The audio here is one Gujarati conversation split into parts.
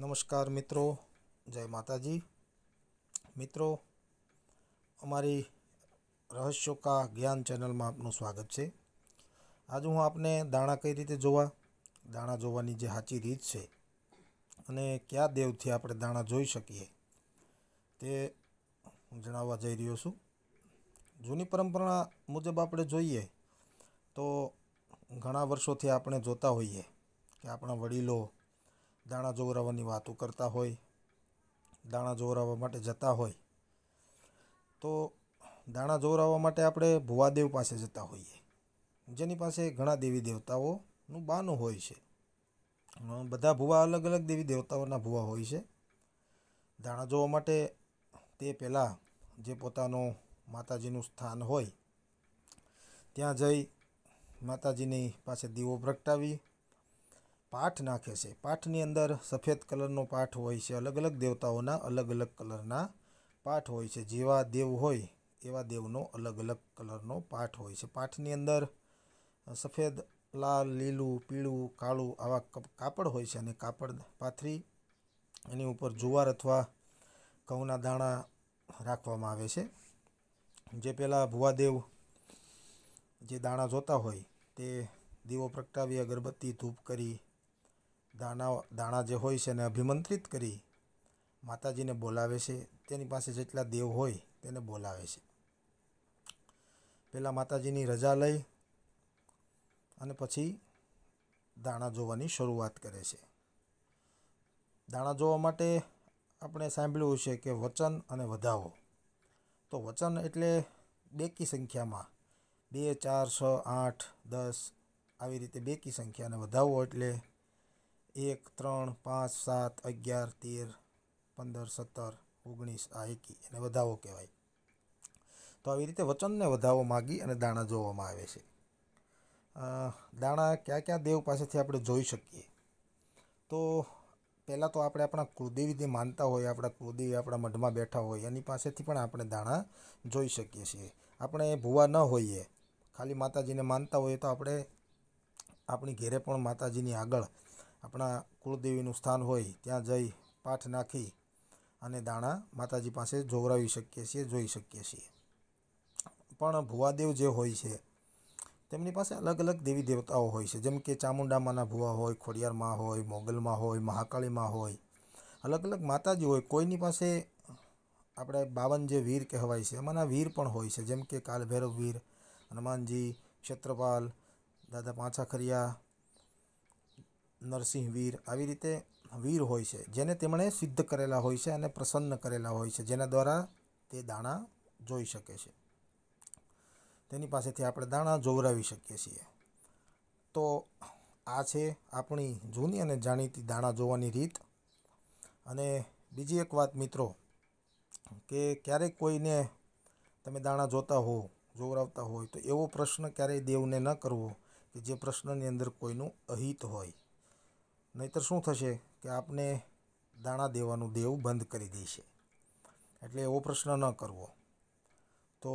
નમસ્કાર મિત્રો જય માતાજી મિત્રો અમારી રહસ્યો કા જ્ઞાન ચેનલમાં આપનું સ્વાગત છે આજે હું આપને દાણા કઈ રીતે જોવા દાણા જોવાની જે સાચી રીત છે અને કયા દેવથી આપણે દાણા જોઈ શકીએ તે હું જણાવવા જઈ રહ્યો છું જૂની પરંપરા મુજબ આપણે જોઈએ તો ઘણા વર્ષોથી આપણે જોતા હોઈએ કે આપણા વડીલો દાણા જોવરાવવાની વાતો કરતા હોય દાણા જોવરાવવા માટે જતા હોય તો દાણા જોવરાવવા માટે આપણે ભુવાદેવ પાસે જતા હોઈએ જેની પાસે ઘણા દેવી દેવતાઓનું બાનું હોય છે બધા ભુવા અલગ અલગ દેવી દેવતાઓના ભુવા હોય છે દાણા જોવા માટે તે પહેલાં જે પોતાનું માતાજીનું સ્થાન હોય ત્યાં જઈ માતાજીની પાસે દીવો પ્રગટાવી પાઠ નાખે છે પાઠની અંદર સફેદ કલરનો પાઠ હોય છે અલગ અલગ દેવતાઓના અલગ અલગ કલરના પાઠ હોય છે જેવા દેવ હોય એવા દેવનો અલગ અલગ કલરનો પાઠ હોય છે પાઠની અંદર સફેદ લાલ લીલું પીળું કાળું આવા કાપડ હોય છે અને કાપડ પાથરી એની ઉપર જુવાર અથવા ઘઉંના દાણા રાખવામાં આવે છે જે પહેલાં ભુવાદેવ જે દાણા જોતા હોય તે દીવો પ્રગટાવી અગરબત્તી ધૂપ કરી દાણા દાણા જે હોય છે એને અભિમંત્રિત કરી માતાજીને બોલાવે છે તેની પાસે જેટલા દેવ હોય તેને બોલાવે છે પહેલાં માતાજીની રજા લઈ અને પછી દાણા જોવાની શરૂઆત કરે છે દાણા જોવા માટે આપણે સાંભળ્યું છે કે વચન અને વધાવો તો વચન એટલે બેકી સંખ્યામાં બે ચાર છ આઠ દસ આવી રીતે બેકી સંખ્યા અને વધાવો એટલે એક ત્રણ પાંચ સાત અગિયાર તેર પંદર સત્તર ઓગણીસ આ એકી એને વધાવો કહેવાય તો આવી રીતે વચનને વધાવો માગી અને દાણા જોવામાં આવે છે દાણા ક્યાં ક્યાં દેવ પાસેથી આપણે જોઈ શકીએ તો પહેલાં તો આપણે આપણા કુળદેવીને માનતા હોય આપણા કુળદેવી આપણા મઢમાં બેઠા હોય એની પાસેથી પણ આપણે દાણા જોઈ શકીએ છીએ આપણે ભૂવા ન હોઈએ ખાલી માતાજીને માનતા હોઈએ તો આપણે આપણી ઘેરે પણ માતાજીની આગળ આપણા કુળદેવીનું સ્થાન હોય ત્યાં જઈ પાઠ નાખી અને દાણા માતાજી પાસે જોવરાવી શકીએ છીએ જોઈ શકીએ છીએ પણ ભુવાદેવ જે હોય છે તેમની પાસે અલગ અલગ દેવી દેવતાઓ હોય છે જેમ કે ચામુંડામાના ભુવા હોય ખોડિયારમાં હોય મોગલમાં હોય મહાકાળીમાં હોય અલગ અલગ માતાજી હોય કોઈની પાસે આપણે બાવન જે વીર કહેવાય છે એમાંના વીર પણ હોય છે જેમ કે કાલભૈરવ વીર હનુમાનજી ક્ષેત્રપાલ દાદા પાંચા ખરિયા નરસિંહ વીર આવી રીતે વીર હોય છે જેને તેમણે સિદ્ધ કરેલા હોય છે અને પ્રસન્ન કરેલા હોય છે જેના દ્વારા તે દાણા જોઈ શકે છે તેની પાસેથી આપણે દાણા જોવરાવી શકીએ છીએ તો આ છે આપણી જૂની અને જાણીતી દાણા જોવાની રીત અને બીજી એક વાત મિત્રો કે ક્યારેય કોઈને તમે દાણા જોતા હો જોવરાવતા હોય તો એવો પ્રશ્ન ક્યારેય દેવને ન કરવો કે જે પ્રશ્નની અંદર કોઈનું અહિત હોય નહીંતર શું થશે કે આપને દાણા દેવાનું દેવું બંધ કરી દેશે એટલે એવો પ્રશ્ન ન કરવો તો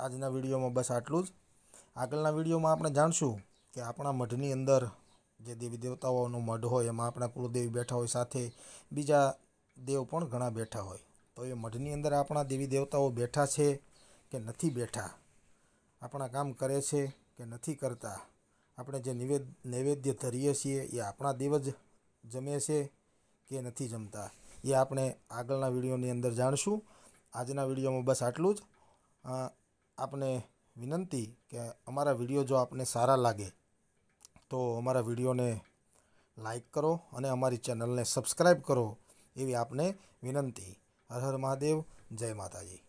આજના વિડીયોમાં બસ આટલું જ આગળના વિડીયોમાં આપણે જાણશું કે આપણા મઢની અંદર જે દેવી દેવતાઓનો મઢ હોય એમાં આપણા કુળદેવી બેઠા હોય સાથે બીજા દેવ પણ ઘણા બેઠા હોય તો એ મઢની અંદર આપણા દેવી દેવતાઓ બેઠા છે કે નથી બેઠા આપણા કામ કરે છે કે નથી કરતા આપણે જે નિવેદ નૈવેદ્ય ધરીએ છીએ એ આપણા દેવ જ જમે છે કે નથી જમતા એ આપણે આગળના વિડીયોની અંદર જાણશું આજના વિડીયોમાં બસ આટલું જ આપને વિનંતી કે અમારા વિડીયો જો આપને સારા લાગે તો અમારા વિડીયોને લાઈક કરો અને અમારી ચેનલને સબસ્ક્રાઈબ કરો એવી આપને વિનંતી હર હર મહાદેવ જય માતાજી